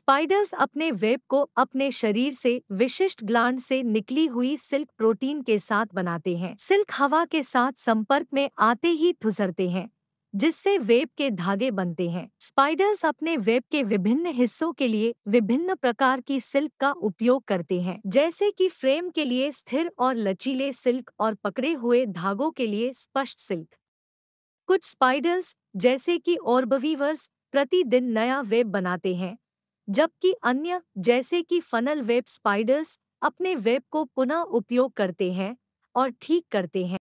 spiders अपने web को अपने शरीर से विशिष्ट ग्लांड से निकली हुई सिल्क प्रोटीन के साथ बनाते हैं सिल्क हवा के साथ संपर्क में आते ही ठुसरते हैं जिससे वेब के धागे बनते हैं स्पाइडर्स अपने वेब के विभिन्न हिस्सों के लिए विभिन्न प्रकार की सिल्क का उपयोग करते हैं जैसे कि फ्रेम के लिए स्थिर और लचीले सिल्क और पकड़े हुए धागों के लिए स्पष्ट सिल्क कुछ स्पाइडर्स जैसे कि ऑर्बवीवर्स प्रतिदिन नया वेब बनाते हैं जबकि अन्य जैसे कि फ़नल वेब स्पाइडर्स अपने वेब को पुनः उपयोग करते हैं और ठीक करते हैं